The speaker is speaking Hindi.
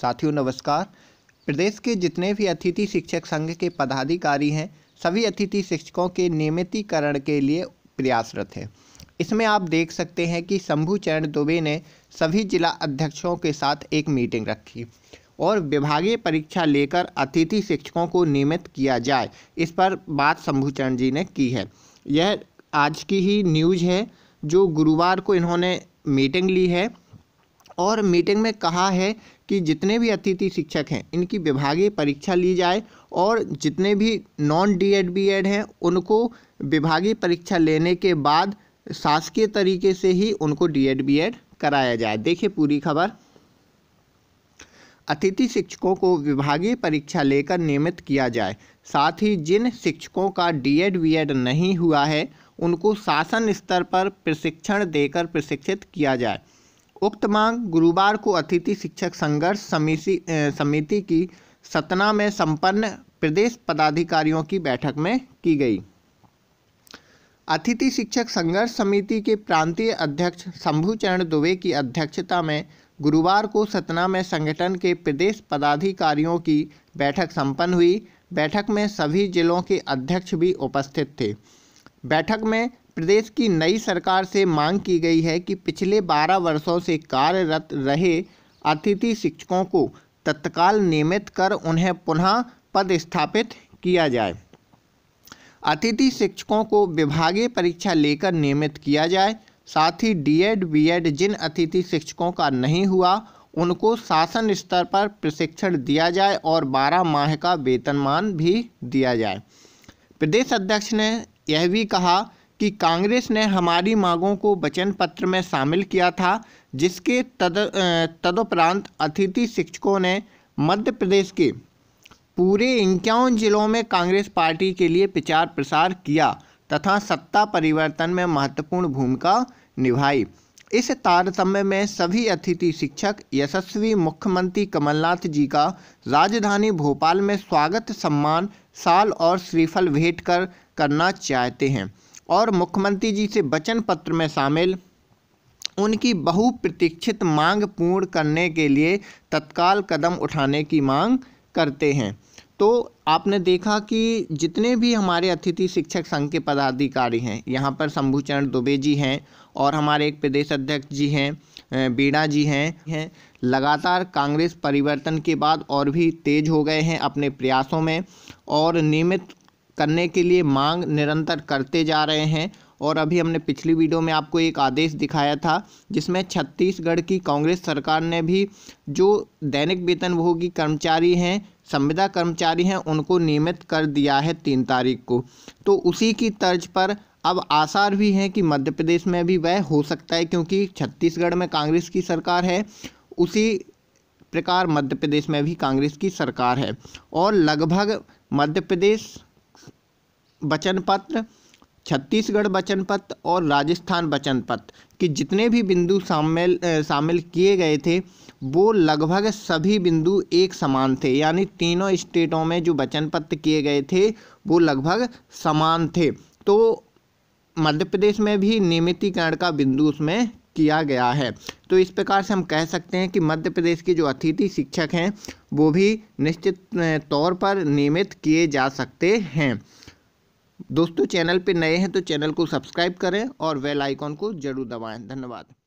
साथियों नमस्कार प्रदेश के जितने भी अतिथि शिक्षक संघ के पदाधिकारी हैं सभी अतिथि शिक्षकों के नियमितीकरण के लिए प्रयासरत है इसमें आप देख सकते हैं कि शंभू चरण दुबे ने सभी जिला अध्यक्षों के साथ एक मीटिंग रखी और विभागीय परीक्षा लेकर अतिथि शिक्षकों को नियमित किया जाए इस पर बात चरण जी ने की है यह आज की ही न्यूज़ है जो गुरुवार को इन्होंने मीटिंग ली है और मीटिंग में कहा है कि जितने भी अतिथि शिक्षक हैं इनकी विभागीय परीक्षा ली जाए और जितने भी non D Ed B Ed हैं उनको विभागीय परीक्षा लेने के बाद शासकीय तरीके से ही उनको डी एड बी एड कराया जाए देखिए पूरी खबर अतिथि शिक्षकों को विभागीय परीक्षा लेकर नियमित किया जाए साथ ही जिन शिक्षकों का डीएड एड नहीं हुआ है उनको शासन स्तर पर प्रशिक्षण देकर प्रशिक्षित किया जाए उक्त मांग गुरुवार को अतिथि शिक्षक संघर्ष समिति समिति की सतना में संपन्न प्रदेश पदाधिकारियों की बैठक में की गई अतिथि शिक्षक संघर्ष समिति के प्रांतीय अध्यक्ष शंभुचरण दुबे की अध्यक्षता में गुरुवार को सतना में संगठन के प्रदेश पदाधिकारियों की बैठक संपन्न हुई बैठक में सभी जिलों के अध्यक्ष भी उपस्थित थे बैठक में प्रदेश की नई सरकार से मांग की गई है कि पिछले 12 वर्षों से कार्यरत रहे अतिथि शिक्षकों को तत्काल नियमित कर उन्हें पुनः पदस्थापित किया जाए अतिथि शिक्षकों को विभागीय परीक्षा लेकर नियमित किया जाए साथ ही डीएड बीएड जिन अतिथि शिक्षकों का नहीं हुआ उनको शासन स्तर पर प्रशिक्षण दिया जाए और 12 माह का वेतनमान भी दिया जाए प्रदेश अध्यक्ष ने यह भी कहा कि कांग्रेस ने हमारी मांगों को वचन पत्र में शामिल किया था जिसके तद तदुपरांत अतिथि शिक्षकों ने मध्य प्रदेश के पूरे इक्यावन जिलों में कांग्रेस पार्टी के लिए प्रचार प्रसार किया तथा सत्ता परिवर्तन में महत्वपूर्ण भूमिका निभाई इस तारतम्य में सभी अतिथि शिक्षक यशस्वी मुख्यमंत्री कमलनाथ जी का राजधानी भोपाल में स्वागत सम्मान साल और श्रीफल भेंट कर करना चाहते हैं और मुख्यमंत्री जी से वचन पत्र में शामिल उनकी बहुप्रतीक्षित मांग पूर्ण करने के लिए तत्काल कदम उठाने की मांग करते हैं तो आपने देखा कि जितने भी हमारे अतिथि शिक्षक संघ के पदाधिकारी हैं यहाँ पर शंभूचरण दुबे जी हैं और हमारे एक प्रदेश अध्यक्ष जी हैं बीड़ा जी हैं हैं लगातार कांग्रेस परिवर्तन के बाद और भी तेज हो गए हैं अपने प्रयासों में और नियमित करने के लिए मांग निरंतर करते जा रहे हैं और अभी हमने पिछली वीडियो में आपको एक आदेश दिखाया था जिसमें छत्तीसगढ़ की कांग्रेस सरकार ने भी जो दैनिक वेतनभोगी कर्मचारी हैं संविदा कर्मचारी हैं उनको नियमित कर दिया है तीन तारीख को तो उसी की तर्ज पर अब आसार भी हैं कि मध्य प्रदेश में भी वह हो सकता है क्योंकि छत्तीसगढ़ में कांग्रेस की सरकार है उसी प्रकार मध्य प्रदेश में भी कांग्रेस की सरकार है और लगभग मध्य प्रदेश वचन पत्र छत्तीसगढ़ वचन पत्र और राजस्थान वचन पत्र के जितने भी बिंदु शामिल शामिल किए गए थे वो लगभग सभी बिंदु एक समान थे यानी तीनों स्टेटों में जो वचन पत्र किए गए थे वो लगभग समान थे तो मध्य प्रदेश में भी नियमितीकरण का बिंदु उसमें किया गया है तो इस प्रकार से हम कह सकते हैं कि मध्य प्रदेश के जो अतिथि शिक्षक हैं वो भी निश्चित तौर पर नियमित किए जा सकते हैं दोस्तों चैनल पे नए हैं तो चैनल को सब्सक्राइब करें और वेल आइकॉन को जरूर दबाएं धन्यवाद